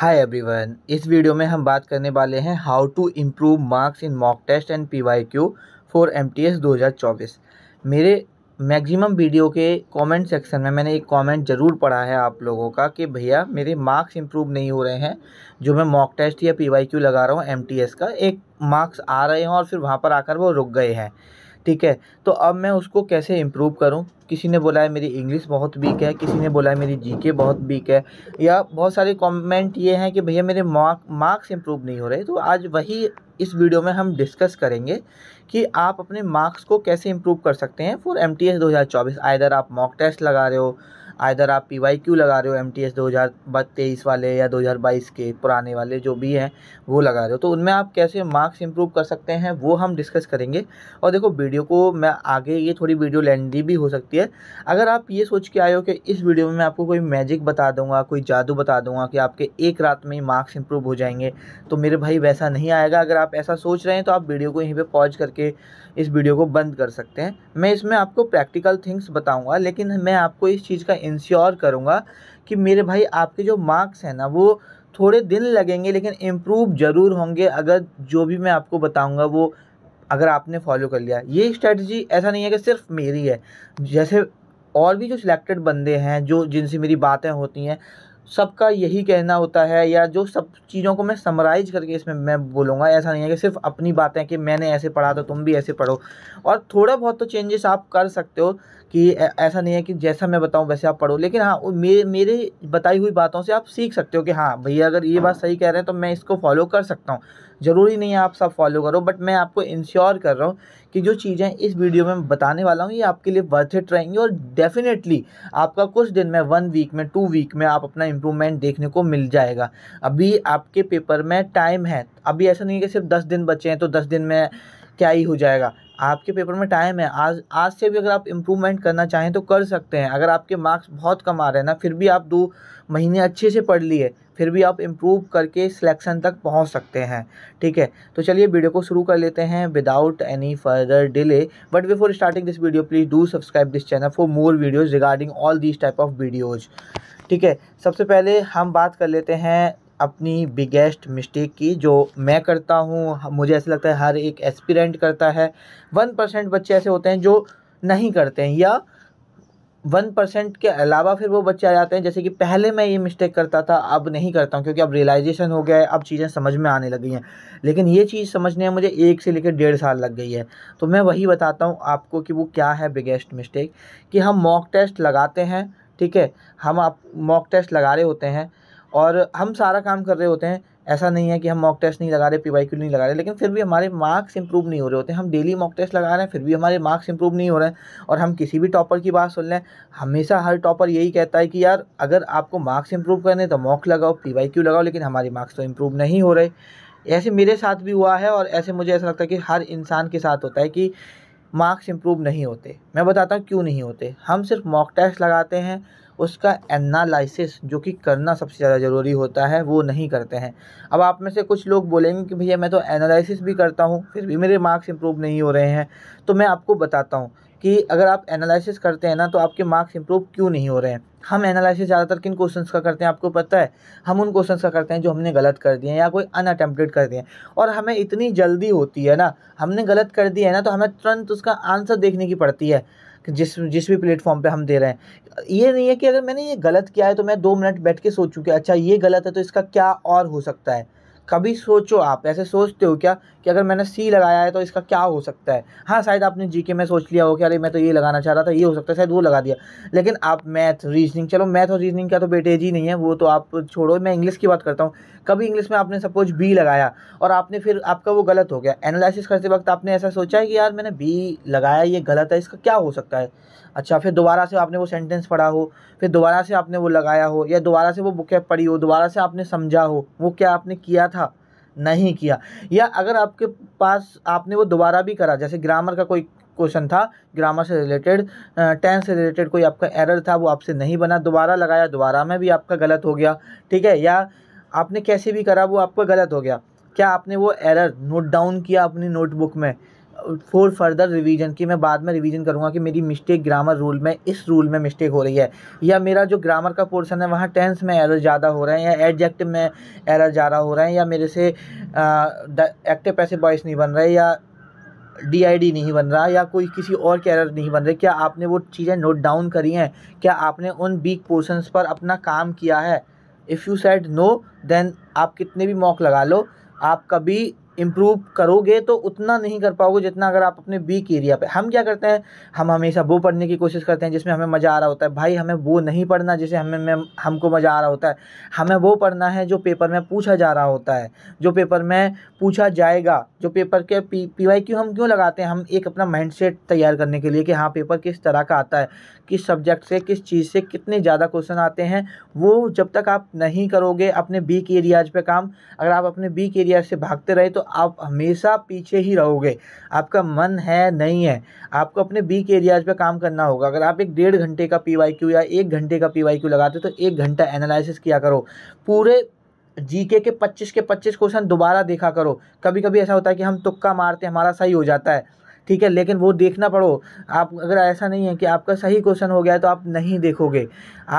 hi everyone इस video में हम बात करने वाले हैं how to improve marks in mock test and PYQ for MTS 2024 मेरे मैक्सिमम वीडियो के कमेंट सेक्शन में मैंने एक कमेंट ज़रूर पढ़ा है आप लोगों का कि भैया मेरे मार्क्स इम्प्रूव नहीं हो रहे हैं जो मैं मॉक टेस्ट या पीवाईक्यू लगा रहा हूँ एम का एक मार्क्स आ रहे हैं और फिर वहाँ पर आकर वो रुक गए हैं ठीक है तो अब मैं उसको कैसे इम्प्रूव करूँ किसी ने बोला है मेरी इंग्लिश बहुत वीक है किसी ने बोला है मेरी जीके बहुत वीक है या बहुत सारे कमेंट ये हैं कि भैया मेरे मार्क मार्क्स इम्प्रूव नहीं हो रहे तो आज वही इस वीडियो में हम डिस्कस करेंगे कि आप अपने मार्क्स को कैसे इम्प्रूव कर सकते हैं फॉर एम टी एस दो हज़ार चौबीस आप मॉक टेस्ट लगा रहे हो आइधर आप पी वाई क्यू लगा रहे हो एम टी एस दो हज़ार तेईस वाले या दो हज़ार बाईस के पुराने वाले जो भी हैं वो लगा रहे हो तो उनमें आप कैसे मार्क्स इंप्रूव कर सकते हैं वो हम डिस्कस करेंगे और देखो वीडियो को मैं आगे ये थोड़ी वीडियो लेंदी भी हो सकती है अगर आप ये सोच के आए हो कि इस वीडियो में मैं आपको कोई मैजिक बता दूंगा कोई जादू बता दूंगा कि आपके एक रात में ही मार्क्स इंप्रूव हो जाएंगे तो मेरे भाई वैसा नहीं आएगा अगर आप ऐसा सोच रहे हैं तो आप वीडियो को यहीं पर पॉज करके इस वीडियो को बंद कर सकते हैं मैं इसमें आपको प्रैक्टिकल थिंग्स बताऊंगा लेकिन मैं आपको इस चीज़ का इंश्योर करूंगा कि मेरे भाई आपके जो मार्क्स हैं ना वो थोड़े दिन लगेंगे लेकिन इम्प्रूव ज़रूर होंगे अगर जो भी मैं आपको बताऊँगा वो अगर आपने फॉलो कर लिया ये स्ट्रैटी ऐसा नहीं है कि सिर्फ मेरी है जैसे और भी जो सिलेक्टेड बंदे हैं जो जिनसे मेरी बातें होती हैं सबका यही कहना होता है या जो सब चीज़ों को मैं समराइज करके इसमें मैं बोलूँगा ऐसा नहीं है कि सिर्फ अपनी बातें कि मैंने ऐसे पढ़ा तो तुम भी ऐसे पढ़ो और थोड़ा बहुत तो चेंजेस आप कर सकते हो कि ऐसा नहीं है कि जैसा मैं बताऊँ वैसे आप पढ़ो लेकिन हाँ मे, मेरे बताई हुई बातों से आप सीख सकते हो कि हाँ भैया अगर ये बात सही कह रहे हैं तो मैं इसको फॉलो कर सकता हूँ ज़रूरी नहीं है आप सब फॉलो करो बट मैं आपको इंश्योर कर रहा हूँ कि जो चीज़ें इस वीडियो में बताने वाला हूँ ये आपके लिए वर्थ इट रहेंगी और डेफिनेटली आपका कुछ दिन में वन वीक में टू वीक में आप अपना इम्प्रूवमेंट देखने को मिल जाएगा अभी आपके पेपर में टाइम है अभी ऐसा नहीं है कि सिर्फ दस दिन बचे हैं तो दस दिन में क्या ही हो जाएगा आपके पेपर में टाइम है आज आज से भी अगर आप इम्प्रूवमेंट करना चाहें तो कर सकते हैं अगर आपके मार्क्स बहुत कम आ रहे हैं ना फिर भी आप दो महीने अच्छे से पढ़ लिए फिर भी आप इम्प्रूव करके सिलेक्शन तक पहुंच सकते हैं ठीक है तो चलिए वीडियो को शुरू कर लेते हैं without any further delay but before starting this video please do subscribe this channel for more videos regarding all this type of videos ठीक है सबसे पहले हम बात कर लेते हैं अपनी बिगेस्ट मिस्टेक की जो मैं करता हूँ मुझे ऐसा लगता है हर एक एस्पिरेंट करता है वन परसेंट बच्चे ऐसे होते हैं जो नहीं करते हैं या वन परसेंट के अलावा फिर वो बच्चे आ जाते हैं जैसे कि पहले मैं ये मिस्टेक करता था अब नहीं करता हूँ क्योंकि अब रियलाइजेशन हो गया है अब चीज़ें समझ में आने लगी हैं लेकिन ये चीज़ समझने में मुझे एक से लेकर डेढ़ साल लग गई है तो मैं वही बताता हूँ आपको कि वो क्या है बिगेस्ट मिस्टेक कि हम मॉक टेस्ट लगाते हैं ठीक है हम आप मॉक टेस्ट लगा रहे होते हैं और हम सारा काम कर रहे होते हैं ऐसा नहीं है कि हम मॉक टेस्ट नहीं लगा रहे पी वाई नहीं लगा रहे लेकिन फिर भी हमारे मार्क्स इंप्रूव नहीं हो रहे होते हम डेली मॉक टेस्ट लगा रहे हैं फिर भी हमारे मार्क्स इंप्रूव नहीं हो रहे हैं और हम किसी भी टॉपर की बात सुन लें हमेशा हर टॉपर यही कहता है कि यार अगर आपको मार्क्स इंप्रूव करने तो मॉक लगाओ पी लगाओ लेकिन हमारे मार्क्स तो इम्प्रूव नहीं हो रहे ऐसे मेरे साथ भी हुआ है और ऐसे मुझे ऐसा लगता है कि हर इंसान के साथ होता है कि मार्क्स इंप्रूव नहीं होते मैं बताता हूँ क्यों नहीं होते हम सिर्फ मॉक टेस्ट लगाते हैं उसका एनालिसिस जो कि करना सबसे ज़्यादा ज़रूरी होता है वो नहीं करते हैं अब आप में से कुछ लोग बोलेंगे कि भैया मैं तो एनालिसिस भी करता हूँ फिर भी मेरे मार्क्स इंप्रूव नहीं हो रहे हैं तो मैं आपको बताता हूँ कि अगर आप एनालिसिस करते हैं ना तो आपके मार्क्स इंप्रूव क्यों नहीं हो रहे हैं हम एनालिसिस ज़्यादातर किन क्वेश्चन का करते हैं आपको पता है हम उन क्वेश्चन का करते हैं जो हमने गलत कर दिए हैं या कोई अनअटम्प्टेड कर दिए हैं और हमें इतनी जल्दी होती है ना हमने गलत कर दिया है ना तो हमें तुरंत उसका आंसर देखने की पड़ती है जिस जिस भी प्लेटफॉर्म पे हम दे रहे हैं ये नहीं है कि अगर मैंने ये गलत किया है तो मैं दो मिनट बैठ के सोचूँ कि अच्छा ये गलत है तो इसका क्या और हो सकता है कभी सोचो आप ऐसे सोचते हो क्या कि अगर मैंने सी लगाया है तो इसका क्या हो सकता है हाँ शायद आपने जीके में सोच लिया हो कि अरे मैं तो ये लगाना चाह रहा था ये हो सकता है शायद वो लगा दिया लेकिन आप मैथ रीजनिंग चलो मैथ और रीजनिंग का तो बेटे जी नहीं है वो तो आप छोड़ो मैं इंग्लिश की बात करता हूँ कभी इंग्लिश में आपने सपोज बी लगाया और आपने फिर आपका वो गलत हो गया एनालिसिस करते वक्त आपने ऐसा सोचा है कि यार मैंने बी लगाया ये गलत है इसका क्या हो सकता है अच्छा फिर दोबारा से आपने वो सेंटेंस पढ़ा हो फिर दोबारा से आपने वो लगाया हो या दोबारा से वो बुक पढ़ी हो दोबारा से आपने समझा हो वो क्या आपने किया था नहीं किया या अगर आपके पास आपने वो दोबारा भी करा जैसे ग्रामर का कोई क्वेश्चन था ग्रामर से रिलेटेड टेंथ से रिलेटेड कोई आपका एरर था वो आपसे नहीं बना दोबारा लगाया दोबारा में भी आपका गलत हो गया ठीक है या आपने कैसे भी करा वो आपका गलत हो गया क्या आपने वो एरर नोट डाउन किया अपनी नोटबुक में फॉर फर्दर रिवीजन की मैं बाद में रिवीजन करूँगा कि मेरी मिस्टेक ग्रामर रूल में इस रूल में मिस्टेक हो रही है या मेरा जो ग्रामर का पोर्सन है वहाँ टेंस में एरर ज़्यादा हो रहे हैं या एडजेक्ट में एरर ज़्यादा हो रहे हैं या मेरे से एक्टिव पैसे बॉयस नहीं बन रहे या डीआईडी नहीं बन रहा या कोई किसी और के एरर नहीं बन रहे क्या आपने वो चीज़ें नोट डाउन करी हैं क्या आपने उन बीक पोर्सन्स पर अपना काम किया है if you set no then आप कितने भी मॉक लगा लो आप कभी इम्प्रूव करोगे तो उतना नहीं कर पाओगे जितना अगर आप अपने बीक एरिया पे हम क्या करते हैं हम हमेशा वो पढ़ने की कोशिश करते हैं जिसमें हमें मज़ा आ रहा होता है भाई हमें वो नहीं पढ़ना जिसे हमें में हमको मज़ा आ रहा होता है हमें वो पढ़ना है जो पेपर में पूछा जा रहा होता है जो पेपर में पूछा जाएगा जो पेपर के पी पी वाई हम क्यों लगाते हैं हम एक अपना माइंड सेट तैयार करने के लिए कि हाँ पेपर किस तरह का आता है किस सब्जेक्ट से किस चीज़ से कितने ज़्यादा क्वेश्चन आते हैं वो जब तक आप नहीं करोगे अपने बीक एरियाज पर काम अगर आप अपने बीक एरियाज से भागते रहे तो तो आप हमेशा पीछे ही रहोगे आपका मन है नहीं है आपको अपने बीक एरियाज पे काम करना होगा अगर आप एक डेढ़ घंटे का पी या एक घंटे का पी लगाते हो तो एक घंटा एनालिसिस किया करो पूरे जीके के 25 के 25 क्वेश्चन दोबारा देखा करो कभी कभी ऐसा होता है कि हम तुक्का मारते हमारा सही हो जाता है ठीक है लेकिन वो देखना पड़ो आप अगर ऐसा नहीं है कि आपका सही क्वेश्चन हो गया तो आप नहीं देखोगे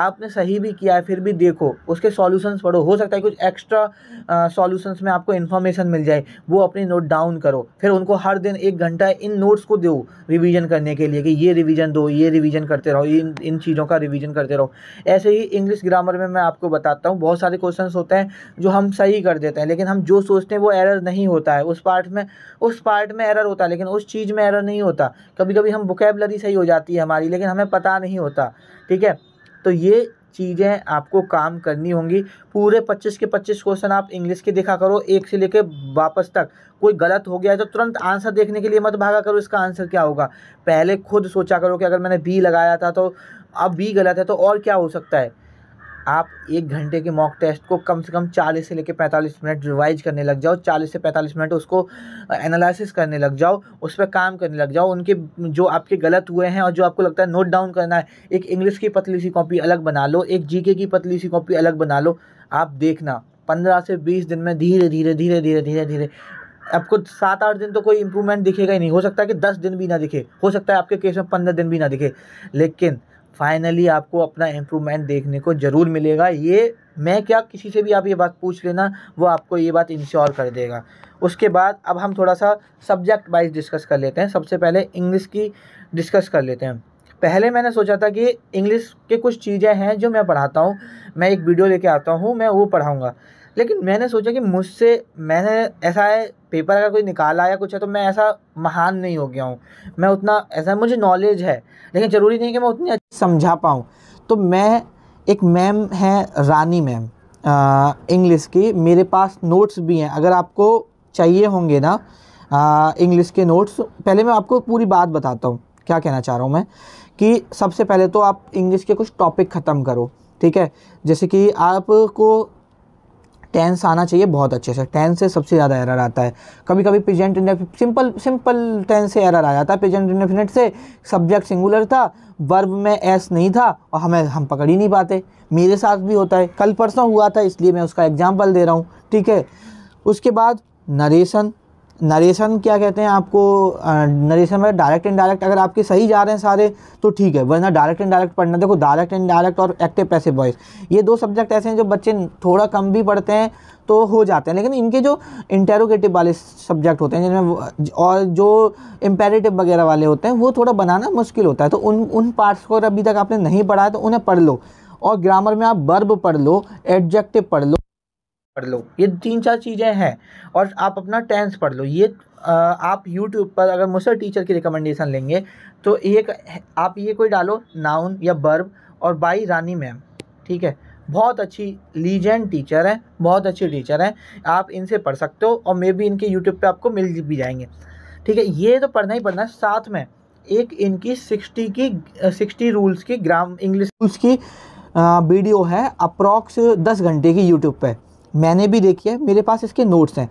आपने सही भी किया है फिर भी देखो उसके सॉल्यूशंस पढ़ो हो सकता है कुछ एक्स्ट्रा सॉल्यूशंस में आपको इन्फॉर्मेशन मिल जाए वो अपनी नोट डाउन करो फिर उनको हर दिन एक घंटा इन नोट्स को दो रिविजन करने के लिए कि ये रिविजन दो ये रिविजन करते रहो इन इन चीज़ों का रिवीजन करते रहो ऐसे ही इंग्लिश ग्रामर में मैं आपको बताता हूँ बहुत सारे क्वेश्चन होते हैं जो हम सही कर देते हैं लेकिन हम जो सोचते हैं वो एरर नहीं होता है उस पार्ट में उस पार्ट में एरर होता है लेकिन उस चीज़ में एरर नहीं होता कभी कभी हम वोकेबलरी सही हो जाती है हमारी लेकिन हमें पता नहीं होता ठीक है तो ये चीज़ें आपको काम करनी होंगी पूरे 25 के 25 क्वेश्चन आप इंग्लिश के देखा करो एक से लेकर वापस तक कोई गलत हो गया है तो तुरंत आंसर देखने के लिए मत भागा करो इसका आंसर क्या होगा पहले खुद सोचा करो कि अगर मैंने बी लगाया था तो अब बी गलत है तो और क्या हो सकता है आप एक घंटे के मॉक टेस्ट को कम से कम चालीस से लेकर पैंतालीस मिनट रिवाइज करने लग जाओ चालीस से पैंतालीस मिनट उसको एनालिसिस करने लग जाओ उस पर काम करने लग जाओ उनके जो आपके गलत हुए हैं और जो आपको लगता है नोट डाउन करना है एक इंग्लिश की पतली सी कॉपी अलग बना लो एक जीके की पतली सी कॉपी अलग बना लो आप देखना पंद्रह से बीस दिन में धीरे धीरे धीरे धीरे धीरे धीरे आपको सात आठ दिन तो कोई इंप्रूवमेंट दिखेगा ही नहीं हो सकता है कि दस दिन भी ना दिखे हो सकता है आपके केस में पंद्रह दिन भी ना दिखे लेकिन फाइनली आपको अपना इम्प्रूवमेंट देखने को ज़रूर मिलेगा ये मैं क्या किसी से भी आप ये बात पूछ लेना वो आपको ये बात इंश्योर कर देगा उसके बाद अब हम थोड़ा सा सब्जेक्ट वाइज डिस्कस कर लेते हैं सबसे पहले इंग्लिश की डिस्कस कर लेते हैं पहले मैंने सोचा था कि इंग्लिश के कुछ चीज़ें हैं जो मैं पढ़ाता हूँ मैं एक वीडियो लेके आता हूँ मैं वो पढ़ाऊँगा लेकिन मैंने सोचा कि मुझसे मैंने ऐसा है पेपर अगर कोई निकाला या कुछ है तो मैं ऐसा महान नहीं हो गया हूँ मैं उतना ऐसा मुझे नॉलेज है लेकिन ज़रूरी नहीं कि मैं उतनी अच्छी समझा पाऊँ तो मैं एक मैम हैं रानी मैम इंग्लिश की मेरे पास नोट्स भी हैं अगर आपको चाहिए होंगे ना इंग्लिश के नोट्स पहले मैं आपको पूरी बात बताता हूँ क्या कहना चाह रहा हूँ मैं कि सबसे पहले तो आप इंग्लिश के कुछ टॉपिक ख़त्म करो ठीक है जैसे कि आपको टेंस आना चाहिए बहुत अच्छे से टेंस से सबसे ज़्यादा एरर आता है कभी कभी present indefinite simple simple tense से एरर आ जाता है प्रेजेंट इंडेफिनेट से सब्जेक्ट सिंगुलर था वर्ब में एस नहीं था और हमें हम पकड़ ही नहीं पाते मेरे साथ भी होता है कल परसों हुआ था इसलिए मैं उसका एग्जाम्पल दे रहा हूँ ठीक है उसके बाद नरेशन नरेशन क्या कहते हैं आपको नरेशन में डायरेक्ट एंड डायरेक्ट अगर आपके सही जा रहे हैं सारे तो ठीक है वरना डायरेक्ट एंड डायरेक्ट पढ़ना देखो डायरेक्ट एंड डायरेक्ट और एक्टिव पैसिव वॉइस ये दो सब्जेक्ट ऐसे हैं जो बच्चे थोड़ा कम भी पढ़ते हैं तो हो जाते हैं लेकिन इनके जो इंटेरोगेटिव वाले सब्जेक्ट होते हैं जिनमें और जो इम्पेरेटिव वगैरह वाले होते हैं वो थोड़ा बनाना मुश्किल होता है तो उन उन पार्ट्स को अगर अभी तक आपने नहीं पढ़ा है तो उन्हें पढ़ लो और ग्रामर में आप बर्ब पढ़ लो एडजेक्टिव पढ़ लो पढ़ लो ये तीन चार चीज़ें हैं और आप अपना टेंस पढ़ लो ये आप यूट्यूब पर अगर मुझसे टीचर की रिकमेंडेशन लेंगे तो ये आप ये कोई डालो नाउन या बर्ब और बाई रानी मैम ठीक है बहुत अच्छी लीजेंड टीचर हैं बहुत अच्छी टीचर हैं आप इनसे पढ़ सकते हो और मे बी इनके यूट्यूब पे आपको मिल भी जाएंगे ठीक है ये तो पढ़ना ही पढ़ना है साथ में एक इनकी सिक्सटी की सिक्सटी रूल्स की ग्राम इंग्लिश रूल्स की वीडियो है अप्रॉक्स दस घंटे की यूट्यूब पर मैंने भी देखी है मेरे पास इसके नोट्स हैं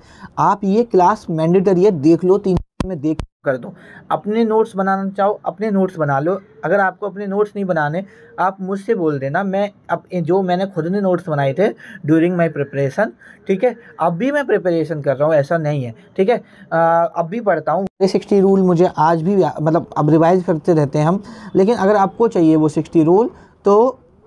आप ये क्लास मैंडेटरी है देख लो तीन में देख कर दो अपने नोट्स बनाना चाहो अपने नोट्स बना लो अगर आपको अपने नोट्स नहीं बनाने आप मुझसे बोल देना मैं अब जो मैंने खुद ने नोट्स बनाए थे ड्यूरिंग माई प्रिपरेशन ठीक है अब भी मैं प्रिपरेशन कर रहा हूँ ऐसा नहीं है ठीक है अब भी पढ़ता हूँ ये सिक्सटी रूल मुझे आज भी मतलब अब रिवाइज करते रहते हैं हम लेकिन अगर आपको चाहिए वो सिक्सटी रूल तो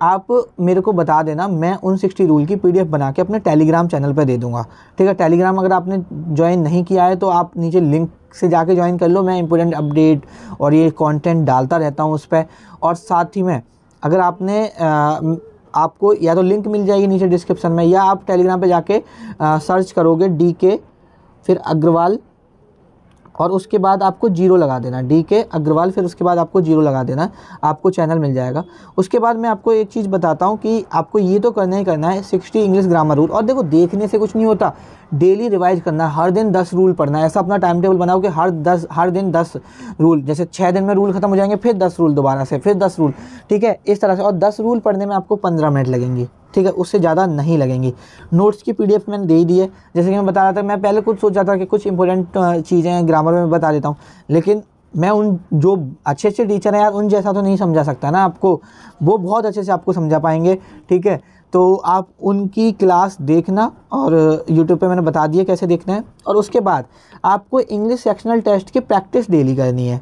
आप मेरे को बता देना मैं उन सिक्सटी रूल की पीडीएफ बना के अपने टेलीग्राम चैनल पर दे दूँगा ठीक है टेलीग्राम अगर आपने ज्वाइन नहीं किया है तो आप नीचे लिंक से जाके ज्वाइन कर लो मैं इंपोर्टेंट अपडेट और ये कंटेंट डालता रहता हूँ उस पर और साथ ही में अगर आपने आ, आपको या तो लिंक मिल जाएगी नीचे डिस्क्रिप्शन में या आप टेलीग्राम पर जाके आ, सर्च करोगे डी के फिर अग्रवाल और उसके बाद आपको जीरो लगा देना डी के अग्रवाल फिर उसके बाद आपको जीरो लगा देना आपको चैनल मिल जाएगा उसके बाद मैं आपको एक चीज़ बताता हूँ कि आपको ये तो करना ही करना है सिक्सटी इंग्लिश ग्रामर रूल और देखो देखने से कुछ नहीं होता डेली रिवाइज करना है हर दिन दस रूल पढ़ना है ऐसा अपना टाइम टेबल बनाओ कि हर दस हर दिन दस रूल जैसे छः दिन में रूल ख़त्म हो जाएंगे फिर दस रूल दोबारा से फिर दस रूल ठीक है इस तरह से और दस रूल पढ़ने में आपको पंद्रह मिनट लगेंगे ठीक है उससे ज़्यादा नहीं लगेंगी नोट्स की पीडीएफ मैंने दे ही दी है जैसे कि मैं बता रहा था मैं पहले कुछ सोचा था कि कुछ इंपॉर्टेंट चीज़ें ग्रामर में बता देता हूँ लेकिन मैं उन जो अच्छे अच्छे टीचर हैं यार उन जैसा तो नहीं समझा सकता ना आपको वो बहुत अच्छे से आपको समझा पाएंगे ठीक है तो आप उनकी क्लास देखना और यूट्यूब पे मैंने बता दिया कैसे देखना है और उसके बाद आपको इंग्लिश सेक्शनल टेस्ट की प्रैक्टिस डेली करनी है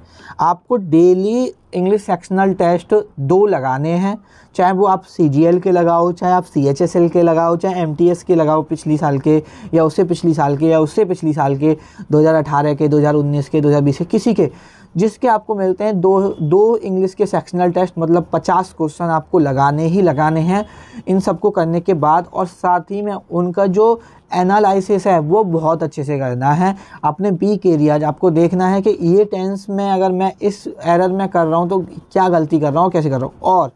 आपको डेली इंग्लिश सेक्शनल टेस्ट दो लगाने हैं चाहे वो आप सी के लगाओ चाहे आप सी के लगाओ चाहे एम के लगाओ पिछली साल के या उससे पिछली साल के या उससे पिछली साल के दो के दो के दो के किसी के जिसके आपको मिलते हैं दो दो इंग्लिश के सेक्शनल टेस्ट मतलब पचास क्वेश्चन आपको लगाने ही लगाने हैं इन सबको करने के बाद और साथ ही में उनका जो एनालिसिस है वो बहुत अच्छे से करना है अपने पीक एरियाज आपको देखना है कि ये टेंस में अगर मैं इस एरर में कर रहा हूँ तो क्या गलती कर रहा हूँ कैसे कर रहा हूँ और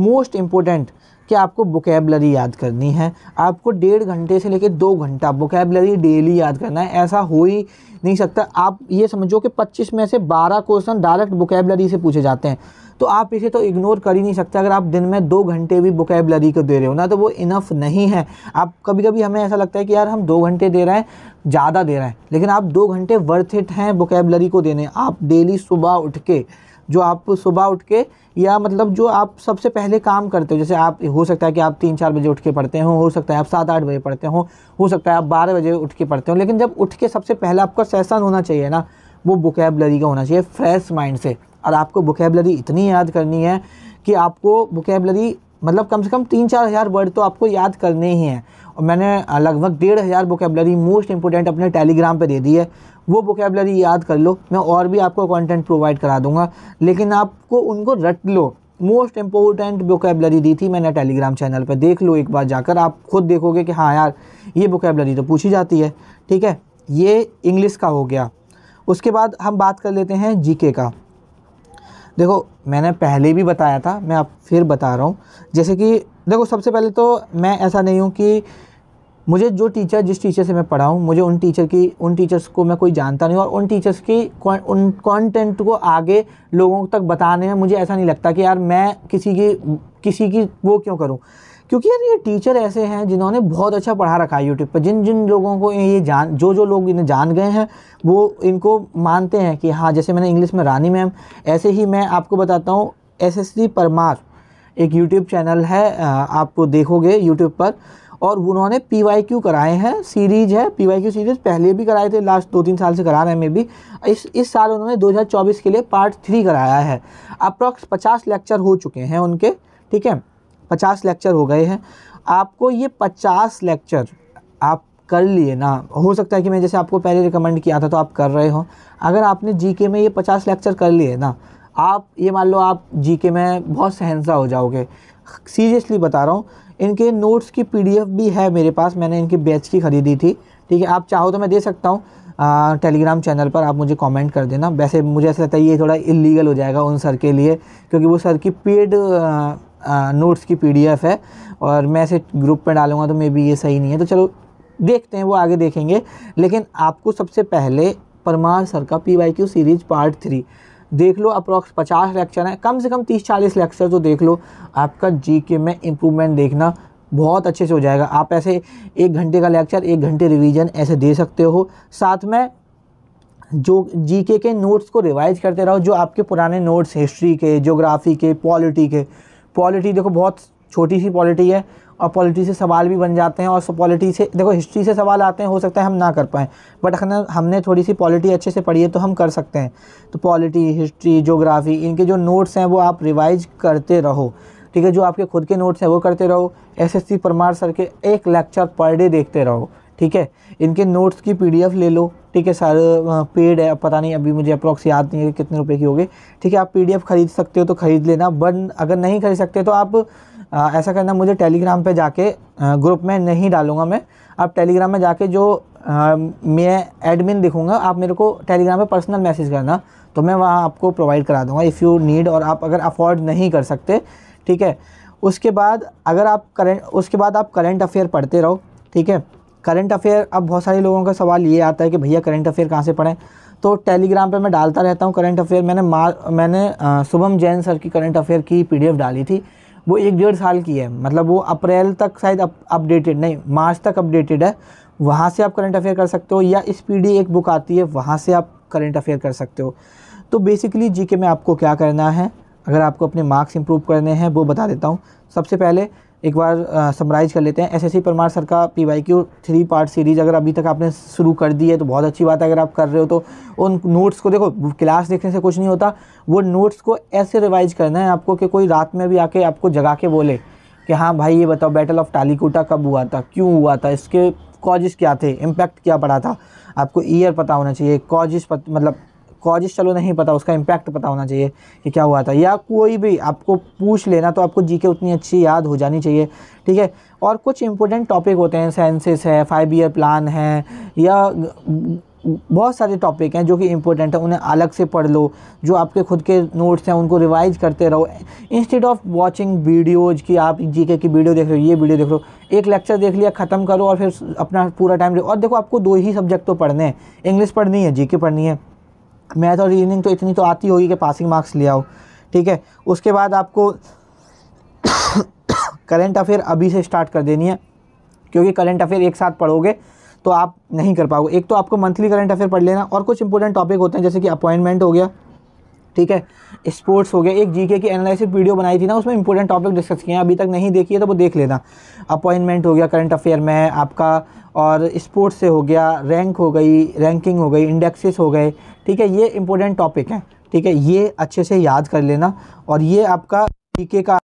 मोस्ट इम्पोर्टेंट कि आपको बुकेबलरी याद करनी है आपको डेढ़ घंटे से लेकर दो घंटा बुकेबलरी डेली याद करना है ऐसा हो ही नहीं सकता आप ये समझो कि 25 में से 12 क्वेश्चन डायरेक्ट बुकेबलरी से पूछे जाते हैं तो आप इसे तो इग्नोर कर ही नहीं सकते अगर आप दिन में दो घंटे भी बुकेबलरी को दे रहे हो ना तो वो इनफ नहीं है आप कभी कभी हमें ऐसा लगता है कि यार हम दो घंटे दे रहे हैं ज़्यादा दे रहे हैं लेकिन आप दो घंटे वर्थ इट हैं बुकेबलरी को देने आप डेली सुबह उठ के जो आप सुबह उठ के या मतलब जो आप सबसे पहले काम करते हो जैसे आप हो सकता है कि आप तीन चार बजे उठ के पढ़ते हो हो सकता है आप सात आठ बजे पढ़ते हो हो सकता है आप बारह बजे उठ के पढ़ते हो लेकिन जब उठ के सबसे पहले आपका सेशन होना चाहिए ना वो बुकेबलरी का होना चाहिए फ्रेश माइंड से और आपको बुकेबलरी इतनी याद करनी है कि आपको बुकेबलरी मतलब कम से कम तीन चार हज़ार वर्ड तो आपको याद करने ही हैं और मैंने लगभग डेढ़ हज़ार बुकेबलरी मोस्ट इंपॉर्टेंट अपने टेलीग्राम पे दे दी है वो वोकेबलरी याद कर लो मैं और भी आपको कंटेंट प्रोवाइड करा दूंगा लेकिन आपको उनको रट लो मोस्ट इम्पोर्टेंट वोकेबलरी दी थी मैंने टेलीग्राम चैनल पर देख लो एक बार जाकर आप खुद देखोगे कि हाँ यार ये वोकेबलरी तो पूछी जाती है ठीक है ये इंग्लिश का हो गया उसके बाद हम बात कर लेते हैं जीके का देखो मैंने पहले भी बताया था मैं आप फिर बता रहा हूँ जैसे कि देखो सबसे पहले तो मैं ऐसा नहीं हूँ कि मुझे जो टीचर जिस टीचर से मैं पढ़ा हूँ मुझे उन टीचर की उन टीचर्स को मैं कोई जानता नहीं और उन टीचर्स की उन कंटेंट को आगे लोगों तक बताने में मुझे ऐसा नहीं लगता कि यार मैं किसी की किसी की वो क्यों करूँ क्योंकि यार ये टीचर ऐसे हैं जिन्होंने बहुत अच्छा पढ़ा रखा है यूट्यूब पर जिन जिन लोगों को ये जान जो जो लोग इन्हें जान गए हैं वो इनको मानते हैं कि हाँ जैसे मैंने इंग्लिश में रानी मैम ऐसे ही मैं आपको बताता हूँ एस एस परमार एक यूट्यूब चैनल है आप देखोगे यूट्यूब पर और उन्होंने पी वाई क्यू कराए हैं सीरीज़ है पी वाई क्यू सीरीज़ पहले भी कराए थे लास्ट दो तीन साल से करा रहे हैं मे भी इस इस साल उन्होंने 2024 के लिए पार्ट थ्री कराया है अप्रॉक्स पचास लेक्चर हो चुके हैं उनके ठीक है पचास लेक्चर हो गए हैं आपको ये पचास लेक्चर आप कर लिए ना हो सकता है कि मैं जैसे आपको पहले रिकमेंड किया था तो आप कर रहे हो अगर आपने जी में ये पचास लेक्चर कर लिए ना आप ये मान लो आप जी में बहुत सहनसा हो जाओगे सीरियसली बता रहा हूँ इनके नोट्स की पीडीएफ भी है मेरे पास मैंने इनके बैच की ख़रीदी थी ठीक है आप चाहो तो मैं दे सकता हूँ टेलीग्राम चैनल पर आप मुझे कमेंट कर देना वैसे मुझे ऐसा लगता है ये थोड़ा इलीगल हो जाएगा उन सर के लिए क्योंकि वो सर की पेड नोट्स की पीडीएफ है और मैं ऐसे ग्रुप पर डालूंगा तो मे भी ये सही नहीं है तो चलो देखते हैं वो आगे देखेंगे लेकिन आपको सबसे पहले परमार सर का पी सीरीज पार्ट थ्री देख लो अप्रॉक्स पचास लेक्चर हैं कम से कम तीस चालीस लेक्चर तो देख लो आपका जी में इम्प्रूवमेंट देखना बहुत अच्छे से हो जाएगा आप ऐसे एक घंटे का लेक्चर एक घंटे रिवीजन ऐसे दे सकते हो साथ में जो जीके के नोट्स को रिवाइज करते रहो जो आपके पुराने नोट्स हिस्ट्री के जोग्राफ़ी के पॉलिटी के पॉलिटी देखो बहुत छोटी सी पॉलिटी है और पॉलिटी से सवाल भी बन जाते हैं और पॉलिटी से देखो हिस्ट्री से सवाल आते हैं हो सकता है हम ना कर पाएँ बट हमने हमने थोड़ी सी पॉलिटी अच्छे से पढ़ी है तो हम कर सकते हैं तो पॉलिटी हिस्ट्री जोग्राफ़ी इनके जो नोट्स हैं वो आप रिवाइज करते रहो ठीक है जो आपके खुद के नोट्स हैं वो करते रहो सी परमार सर के एक लेक्चर पर डे देखते रहो ठीक है इनके नोट्स की एफ ले लो ठीक है सर पेड है पता नहीं अभी मुझे अप्रॉक्स याद नहीं है कितने रुपए की होगी ठीक है आप पीडीएफ खरीद सकते हो तो खरीद लेना बट अगर नहीं खरीद सकते तो आप आ, ऐसा करना मुझे टेलीग्राम पे जाके ग्रुप में नहीं डालूंगा मैं आप टेलीग्राम में जाके जो आ, मैं एडमिन दिखूँगा आप मेरे को टेलीग्राम पे पर्सनल मैसेज करना तो मैं वहाँ आपको प्रोवाइड करा दूँगा इफ़ यू नीड और आप अगर अफोर्ड नहीं कर सकते ठीक है उसके बाद अगर आप करेंट उसके बाद आप करेंट अफेयर पढ़ते रहो ठीक है करंट अफेयर अब बहुत सारे लोगों का सवाल ये आता है कि भैया करंट अफेयर कहाँ से पढ़ें तो टेलीग्राम पे मैं डालता रहता हूँ करंट अफेयर मैंने मार मैंने शुभम जैन सर की करंट अफेयर की पीडीएफ डाली थी वो एक डेढ़ साल की है मतलब वो अप्रैल तक शायद अपडेटेड नहीं मार्च तक अपडेटेड है वहाँ से आप करंट अफेयर कर सकते हो या इस पी एक बुक आती है वहाँ से आप करंट अफेयर कर सकते हो तो बेसिकली जीके में आपको क्या करना है अगर आपको अपने मार्क्स इंप्रूव करने हैं वो बता देता हूँ सबसे पहले एक बार समराइज़ कर लेते हैं एसएससी परमार सर का P Y Q three part series अगर अभी तक आपने शुरू कर दी है तो बहुत अच्छी बात है अगर आप कर रहे हो तो उन नोट्स को देखो क्लास देखने से कुछ नहीं होता वो नोट्स को ऐसे रिवाइज करना है आपको कि कोई रात में भी आके आपको जगा के बोले कि हाँ भाई ये बताओ बैटल ऑफ टालीकोटा कब हुआ था क्यों हुआ था इसके कॉजेस क्या थे इम्पैक्ट क्या पड़ा था आपको ईयर पता होना चाहिए कॉजेस मतलब कॉजेस चलो नहीं पता उसका इम्पैक्ट पता होना चाहिए कि क्या हुआ था या कोई भी आपको पूछ लेना तो आपको जी उतनी अच्छी याद हो जानी चाहिए ठीक है और कुछ इंपॉर्टेंट टॉपिक होते हैं सेंसेस है फाइव ईयर प्लान है या बहुत सारे टॉपिक हैं जो कि इम्पोर्टेंट है उन्हें अलग से पढ़ लो जो आपके खुद के नोट्स हैं उनको रिवाइज करते रहो इंस्टेड ऑफ वाचिंग वीडियोज कि आप जीके की वीडियो देख रहे हो ये वीडियो देख रहे हो एक लेक्चर देख लिया ख़त्म करो और फिर अपना पूरा टाइम और देखो आपको दो ही सब्जेक्ट तो पढ़ने हैं इंग्लिश पढ़नी है जीके पढ़नी है मैथ और रीजनिंग तो इतनी तो आती होगी कि पासिंग मार्क्स ले आओ ठीक है उसके बाद आपको करंट अफेयर अभी से स्टार्ट कर देनी है क्योंकि करंट अफेयर एक साथ पढ़ोगे तो आप नहीं कर पाओगे एक तो आपको मंथली करंट अफेयर पढ़ लेना और कुछ इंपॉर्टेंट टॉपिक होते हैं जैसे कि अपॉइंटमेंट हो गया ठीक है स्पोर्ट्स हो गया एक जीके की एनालिसिस वीडियो बनाई थी ना उसमें इंपॉर्टेंट टॉपिक डिस्कस किए हैं अभी तक नहीं देखी है तो वो देख लेना अपॉइंटमेंट हो गया करंट अफेयर में आपका और स्पोर्ट्स से हो गया रैंक हो गई रैंकिंग हो गई इंडेक्सेस हो गए ठीक है ये इंपॉर्टेंट टॉपिक हैं ठीक है ये अच्छे से याद कर लेना और ये आपका पीके का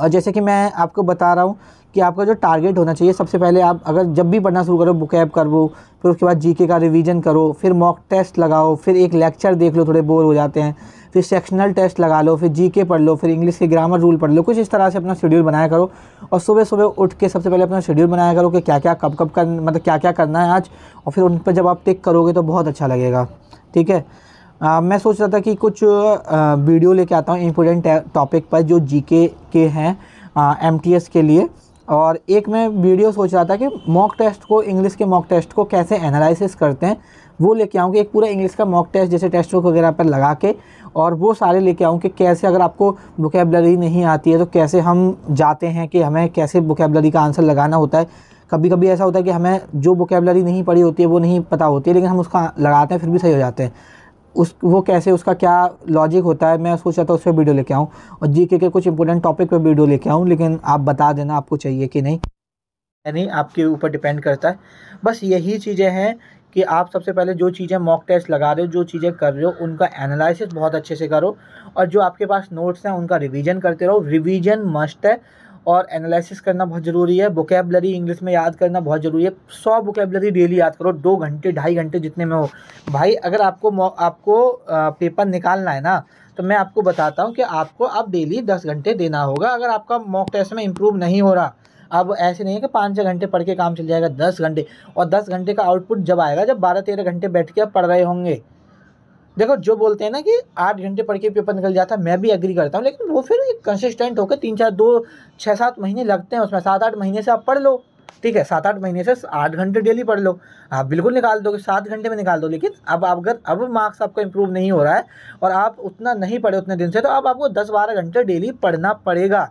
और जैसे कि मैं आपको बता रहा हूँ कि आपका जो टारगेट होना चाहिए सबसे पहले आप अगर जब भी पढ़ना शुरू करो बुक ऐप करो फिर उसके बाद जीके का रिवीजन करो फिर मॉक टेस्ट लगाओ फिर एक लेक्चर देख लो थोड़े बोर हो जाते हैं फिर सेक्शनल टेस्ट लगा लो फिर जीके पढ़ लो फिर इंग्लिश के ग्रामर रूल पढ़ लो कुछ इस तरह से अपना शेड्यूल बनाया करो और सुबह सुबह उठ के सबसे पहले अपना शेड्यूल बनाया करो कि क्या क्या कब कब कर मतलब क्या क्या करना है आज और फिर उन पर जब आप टिक करोगे तो बहुत अच्छा लगेगा ठीक है आ, मैं सोच रहा था कि कुछ आ, वीडियो लेके आता हूँ इम्पोर्टेंट टॉपिक पर जो जी के हैं एम के लिए और एक मैं वीडियो सोच रहा था कि मॉक टेस्ट को इंग्लिश के मॉक टेस्ट को कैसे एनालिसिस करते हैं वो लेके आऊँगी एक पूरा इंग्लिश का मॉक टेस्ट जैसे टेस्ट बुक वगैरह पर लगा के और वो सारे लेके आऊँ कि कैसे अगर आपको बुकेबलरी नहीं आती है तो कैसे हम जाते हैं कि हमें कैसे बुकेबलरी का आंसर लगाना होता है कभी कभी ऐसा होता है कि हमें जो बुकेबलरी नहीं पढ़ी होती है वो नहीं पता होती है लेकिन हम उसका लगाते हैं फिर भी सही हो जाते हैं उस वो कैसे उसका क्या लॉजिक होता है मैं सोच रहा था उस पर वीडियो लेके आऊँ और जी के, के कुछ इंपॉर्टेंट टॉपिक पर वीडियो लेके आऊँ लेकिन आप बता देना आपको चाहिए कि नहीं नहीं आपके ऊपर डिपेंड करता है बस यही चीज़ें हैं कि आप सबसे पहले जो चीज़ें मॉक टेस्ट लगा रहे हो जो चीज़ें कर रहे हो उनका एनालिसिस बहुत अच्छे से करो और जो आपके पास नोट्स हैं उनका रिवीजन करते रहो रिवीजन मस्ट है और एनालिसिस करना बहुत ज़रूरी है बुकेबलरी इंग्लिश में याद करना बहुत ज़रूरी है सौ बुकेबलरी डेली याद करो दो घंटे ढाई घंटे जितने में हो भाई अगर आपको आपको पेपर निकालना है ना तो मैं आपको बताता हूँ कि आपको अब आप डेली दस घंटे देना होगा अगर आपका मॉक टेस्ट में इम्प्रूव नहीं हो रहा अब ऐसे नहीं है कि पाँच छः घंटे पढ़ के काम चल जाएगा दस घंटे और दस घंटे का आउटपुट जब आएगा जब बारह तेरह घंटे बैठ के आप पढ़ रहे होंगे देखो जो बोलते हैं ना कि आठ घंटे पढ़ के पेपर निकल जाता है मैं भी एग्री करता हूँ लेकिन वो फिर कंसिस्टेंट होकर तीन चार दो छः सात महीने लगते हैं उसमें सात आठ महीने से आप पढ़ लो ठीक है सात आठ महीने से आठ घंटे डेली पढ़ लो आप बिल्कुल निकाल दो सात घंटे में निकाल दो लेकिन अब आप अगर अब मार्क्स आपका इंप्रूव नहीं हो रहा है और आप उतना नहीं पढ़े उतने दिन से तो अब आपको दस बारह घंटे डेली पढ़ना पड़ेगा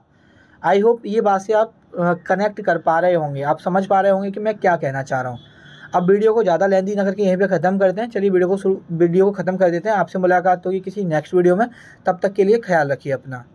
आई होप ये बात से आप कनेक्ट कर पा रहे होंगे आप समझ पा रहे होंगे कि मैं क्या कहना चाह रहा हूँ अब वीडियो को ज़्यादा लेंदी ना करके यहीं पे ख़त्म करते हैं चलिए वीडियो को वीडियो को ख़त्म कर देते हैं आपसे मुलाकात होगी किसी नेक्स्ट वीडियो में तब तक के लिए ख्याल रखिए अपना